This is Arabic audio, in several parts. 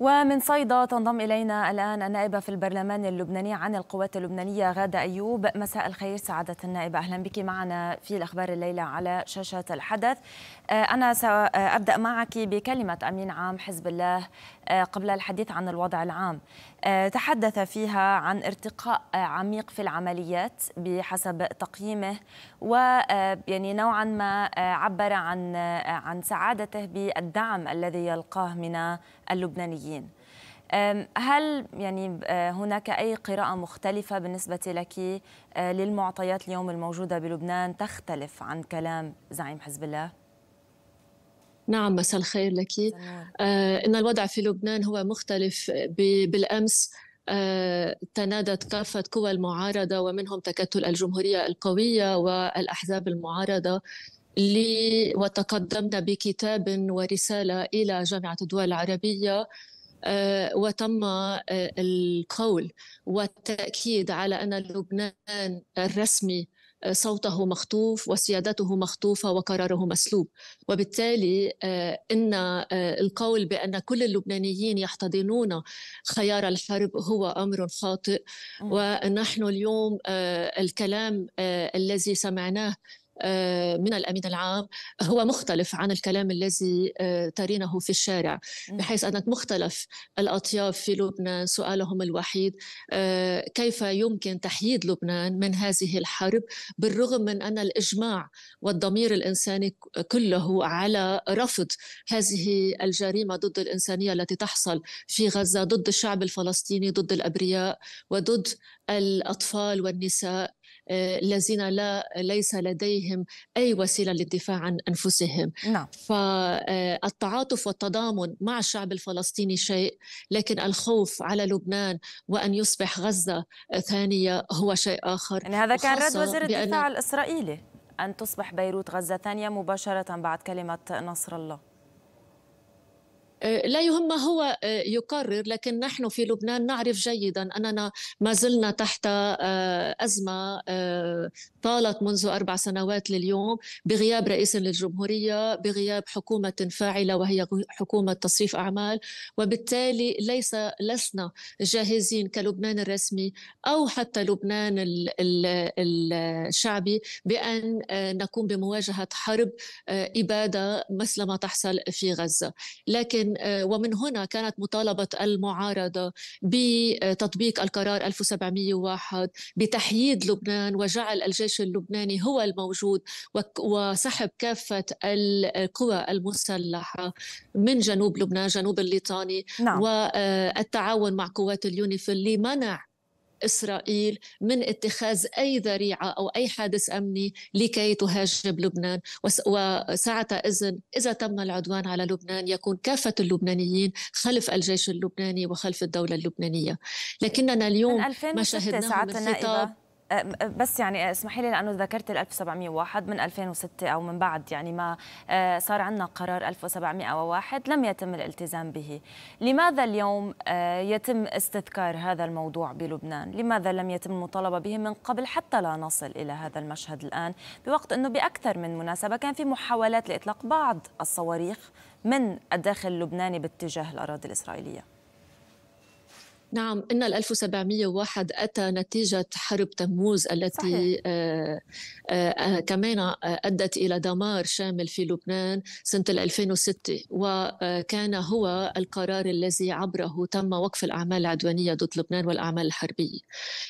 ومن صيدا تنضم إلينا الآن النائبة في البرلمان اللبناني عن القوات اللبنانية غادة أيوب مساء الخير سعادة النائبة أهلا بك معنا في الأخبار الليلة على شاشة الحدث آه، أنا سأبدأ معك بكلمة أمين عام حزب الله آه، قبل الحديث عن الوضع العام آه، تحدث فيها عن ارتقاء عميق في العمليات بحسب تقييمه ويعني آه، نوعا ما عبر عن عن سعادته بالدعم الذي يلقاه من اللبنانيين هل يعني هناك أي قراءة مختلفة بالنسبة لك للمعطيات اليوم الموجودة بلبنان تختلف عن كلام زعيم حزب الله؟ نعم مساء الخير لك آه إن الوضع في لبنان هو مختلف بالأمس آه تنادت كافة قوى المعارضة ومنهم تكتل الجمهورية القوية والأحزاب المعارضة لي وتقدمنا بكتاب ورسالة إلى جامعة الدول العربية آه، وتم آه، القول والتأكيد على أن لبنان الرسمي صوته مخطوف وسيادته مخطوفه وقراره مسلوب وبالتالي آه، ان آه، القول بان كل اللبنانيين يحتضنون خيار الحرب هو امر خاطئ ونحن اليوم آه، الكلام الذي سمعناه آه، من الأمين العام هو مختلف عن الكلام الذي آه، ترينه في الشارع بحيث أنك مختلف الأطياف في لبنان سؤالهم الوحيد آه، كيف يمكن تحييد لبنان من هذه الحرب بالرغم من أن الإجماع والضمير الإنساني كله على رفض هذه الجريمة ضد الإنسانية التي تحصل في غزة ضد الشعب الفلسطيني ضد الأبرياء وضد الأطفال والنساء آه، الذين لا ليس لديهم أي وسيلة للدفاع عن أنفسهم نعم. فالتعاطف آه، والتضامن مع الشعب الفلسطيني شيء لكن الخوف على لبنان وأن يصبح غزة ثانية هو شيء آخر يعني هذا كان رد وزير الدفاع الإسرائيلي أن تصبح بيروت غزة ثانية مباشرة بعد كلمة نصر الله آه، لا يهم ما هو آه، يقرر لكن نحن في لبنان نعرف جيدا أننا ما زلنا تحت آه، أزمة طالت منذ أربع سنوات لليوم بغياب رئيس للجمهورية بغياب حكومة فاعلة وهي حكومة تصريف أعمال وبالتالي ليس لسنا جاهزين كلبنان الرسمي أو حتى لبنان الشعبي بأن نقوم بمواجهة حرب إبادة مثل ما تحصل في غزة لكن آه، ومن هنا كانت مطالبة المعارضة بتطبيق القرار 1701 بتحييد لبنان وجعل الجيش اللبناني هو الموجود وسحب كافة القوى المسلحة من جنوب لبنان جنوب الليطاني نعم. والتعاون آه، مع قوات اليونيفيل لمنع اسرائيل من اتخاذ اي ذريعه او اي حادث امني لكي تهاجم لبنان وساعة اذن اذا تم العدوان على لبنان يكون كافه اللبنانيين خلف الجيش اللبناني وخلف الدوله اللبنانيه لكننا اليوم ما شاهدناه من خطاب بس يعني اسمحي لي لانه ذكرت ال 1701 من 2006 او من بعد يعني ما أه، صار عندنا قرار 1701 لم يتم الالتزام به، لماذا اليوم أه، يتم استذكار هذا الموضوع بلبنان؟ لماذا لم يتم المطالبه به من قبل حتى لا نصل الى هذا المشهد الان بوقت انه باكثر من مناسبه كان في محاولات لاطلاق بعض الصواريخ من الداخل اللبناني باتجاه الاراضي الاسرائيليه؟ نعم إن 1701 أتى نتيجة حرب تموز التي آآ آآ كمان أدت إلى دمار شامل في لبنان سنة 2006 وكان هو القرار الذي عبره تم وقف الأعمال العدوانية ضد لبنان والأعمال الحربية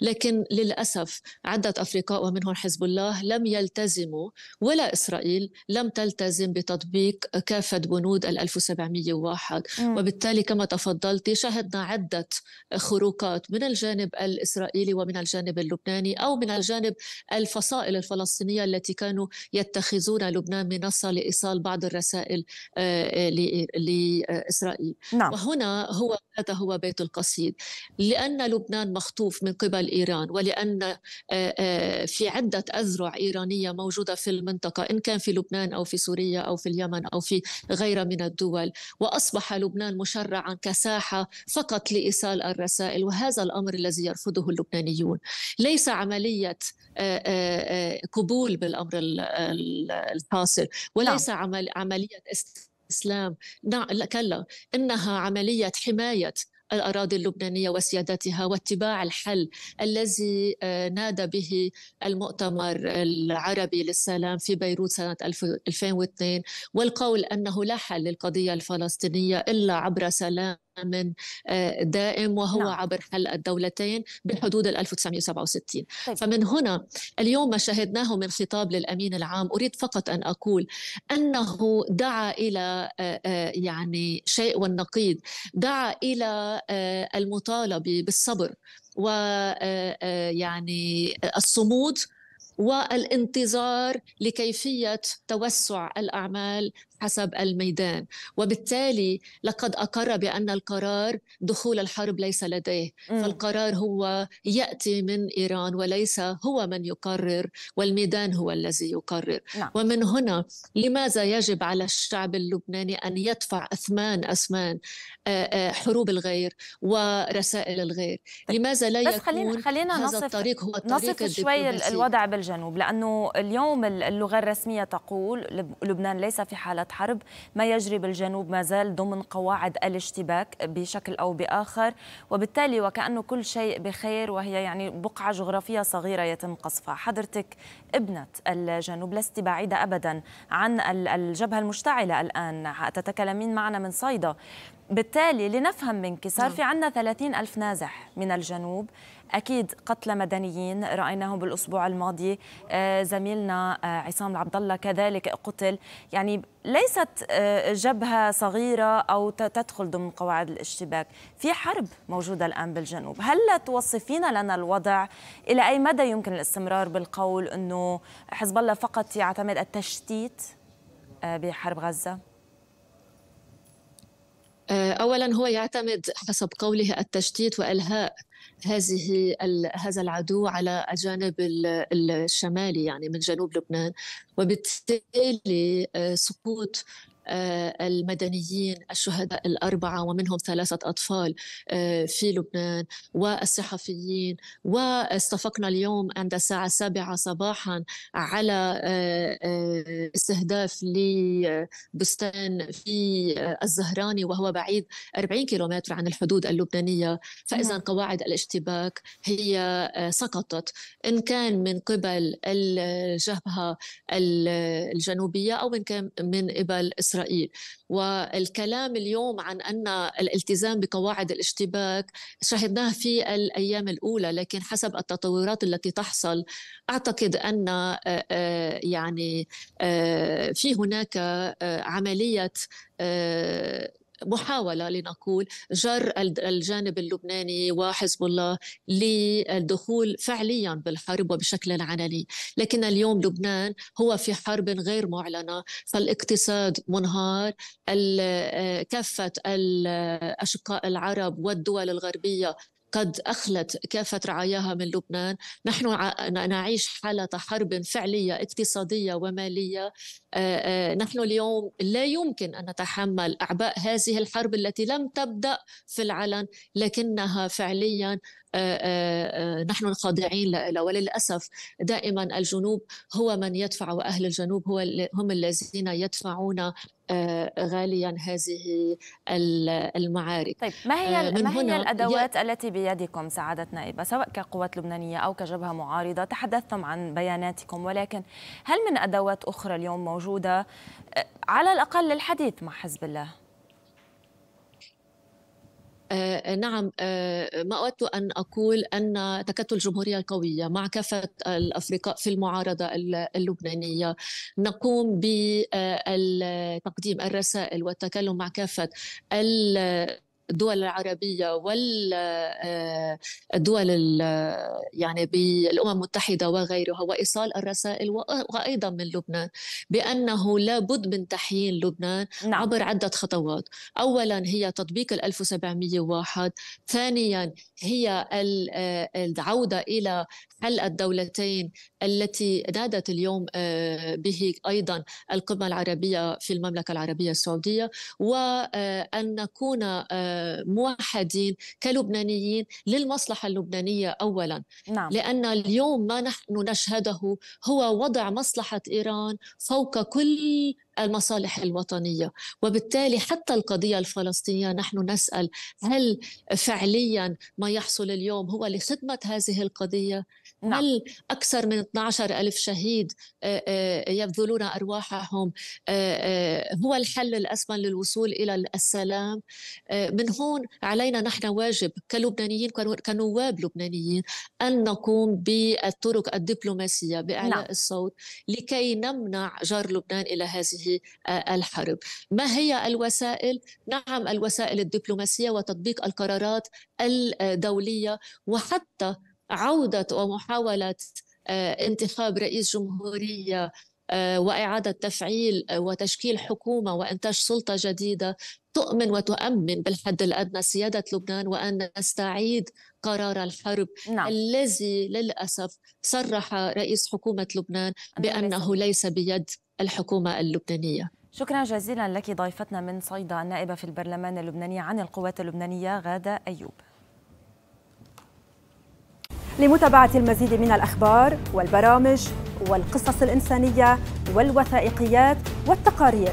لكن للأسف عدة أفرقاء ومنهم حزب الله لم يلتزموا ولا إسرائيل لم تلتزم بتطبيق كافة بنود 1701 وبالتالي كما تفضلت شهدنا عدة خروقات من الجانب الاسرائيلي ومن الجانب اللبناني او من الجانب الفصائل الفلسطينيه التي كانوا يتخذون لبنان منصه لايصال بعض الرسائل آه، آه، لاسرائيل نعم. وهنا هو هذا هو بيت القصيد لان لبنان مخطوف من قبل ايران ولان آه، في عده اذرع ايرانيه موجوده في المنطقه ان كان في لبنان او في سوريا او في اليمن او في غيرها من الدول واصبح لبنان مشرعا كساحه فقط لايصال الرسائل وهذا الامر الذي يرفضه اللبنانيون ليس عمليه آه، آه، آه، قبول بالامر الفاصل وليس نعم. عمليه استسلام نعم، كلا انها عمليه حمايه الاراضي اللبنانيه وسيادتها واتباع الحل الذي نادى به المؤتمر العربي للسلام في بيروت سنه 2002 والقول انه لا حل للقضيه الفلسطينيه الا عبر سلام من آه، دائم وهو نعم. عبر حل الدولتين بحدود 1967 طيب. فمن هنا اليوم ما شاهدناه من خطاب للأمين العام أريد فقط أن أقول أنه دعا إلى آه، آه، يعني شيء والنقيض دعا إلى المطالبة بالصبر ويعني الصمود والانتظار لكيفيه توسع الاعمال حسب الميدان وبالتالي لقد أقر بأن القرار دخول الحرب ليس لديه فالقرار هو يأتي من إيران وليس هو من يقرر والميدان هو الذي يقرر نعم. ومن هنا لماذا يجب على الشعب اللبناني أن يدفع أثمان أثمان آه، آه، حروب الغير ورسائل الغير طيب، لماذا لا يكون خلينا خلينا هذا الطريق هو الطريق نصف شوي الوضع بالجميل الجنوب لأنه اليوم اللغة الرسمية تقول لبنان ليس في حالة حرب ما يجري بالجنوب ما زال ضمن قواعد الاشتباك بشكل أو بآخر وبالتالي وكأنه كل شيء بخير وهي يعني بقعة جغرافية صغيرة يتم قصفها حضرتك ابنة الجنوب لست بعيدة أبدا عن الجبهة المشتعلة الآن تتكلمين معنا من صيدا بالتالي لنفهم منك صار نعم. في عندنا 30 ألف نازح من الجنوب أكيد قتلى مدنيين رأيناهم بالأسبوع الماضي آه، زميلنا آه، عصام العبد الله كذلك قتل يعني ليست آه، جبهة صغيرة أو تدخل ضمن قواعد الاشتباك في حرب موجودة الآن بالجنوب هل توصفين لنا الوضع إلى أي مدى يمكن الاستمرار بالقول أنه حزب الله فقط يعتمد التشتيت بحرب غزة؟ آه، اولا هو يعتمد حسب قوله التشتيت والهاء هذه هذا العدو على الجانب الشمالي يعني من جنوب لبنان وبالتالي آه، سقوط آه، المدنيين الشهداء الأربعة ومنهم ثلاثة أطفال آه، في لبنان والصحفيين واستفقنا اليوم عند الساعة السابعة صباحا على آه، استهداف لبستان في الزهراني وهو بعيد 40 كيلومتر عن الحدود اللبنانية فإذا نعم. قواعد الاشتباك هي سقطت إن كان من قبل الجبهة الجنوبية أو إن كان من قبل إسرائيل إسرائيل والكلام اليوم عن أن الالتزام بقواعد الاشتباك شهدناه في الأيام الأولى لكن حسب التطورات التي تحصل أعتقد أن آه، آه، يعني آه، في هناك عملية محاوله لنقول جر الجانب اللبناني وحزب الله للدخول فعليا بالحرب وبشكل علني، لكن اليوم لبنان هو في حرب غير معلنه، فالاقتصاد منهار، آه، كافه الاشقاء آه، العرب والدول الغربيه قد أخلت كافة رعاياها من لبنان نحن نعيش حالة حرب فعلية اقتصادية ومالية نحن اليوم لا يمكن أن نتحمل أعباء هذه الحرب التي لم تبدأ في العلن لكنها فعليا نحن خاضعين لها وللأسف دائما الجنوب هو من يدفع وأهل الجنوب هو هم الذين يدفعون آه، غاليا هذه المعارك طيب ما هي آه، ما هي الادوات ي... التي بيدكم سعاده نائبه سواء كقوات لبنانيه او كجبهه معارضه تحدثتم عن بياناتكم ولكن هل من ادوات اخرى اليوم موجوده آه، على الاقل للحديث مع حزب الله آه، نعم آه، ما أود أن أقول أن تكتل الجمهورية القوية مع كافة الأفرقاء في المعارضة اللبنانية نقوم بتقديم آه، الرسائل والتكلم مع كافة الدول العربيه والدول آه، يعني بالامم المتحده وغيرها وايصال الرسائل وايضا من لبنان بانه لابد من تحيين لبنان نعم. عبر عده خطوات، اولا هي تطبيق ال 1701 ثانيا هي آه، العوده الى حل الدولتين التي نادت اليوم آه، به ايضا القمه العربيه في المملكه العربيه السعوديه وان نكون موحدين كلبنانيين للمصلحة اللبنانية أولا نعم. لأن اليوم ما نحن نشهده هو وضع مصلحة إيران فوق كل المصالح الوطنيه وبالتالي حتى القضيه الفلسطينيه نحن نسال هل فعليا ما يحصل اليوم هو لخدمه هذه القضيه نعم. هل أكثر من 12 ألف شهيد آه، آه، يبذلون أرواحهم آه، هو الحل الأسمى للوصول إلى السلام من هون علينا نحن واجب كلبنانيين كنواب لبنانيين أن نقوم بالطرق الدبلوماسية بإعلاء نعم. الصوت لكي نمنع جار لبنان إلى هذه الحرب ما هي الوسائل؟ نعم الوسائل الدبلوماسية وتطبيق القرارات الدولية وحتى عودة ومحاولة آه، انتخاب رئيس جمهورية آه، وإعادة تفعيل وتشكيل حكومة وإنتاج سلطة جديدة تؤمن وتؤمن بالحد الادنى سياده لبنان وان نستعيد قرار الحرب نعم. الذي للاسف صرح رئيس حكومه لبنان بانه ليس بيد الحكومه اللبنانيه شكرا جزيلا لك ضيفتنا من صيدا النائبه في البرلمان اللبناني عن القوات اللبنانيه غاده ايوب لمتابعه المزيد من الاخبار والبرامج والقصص الانسانيه والوثائقيات والتقارير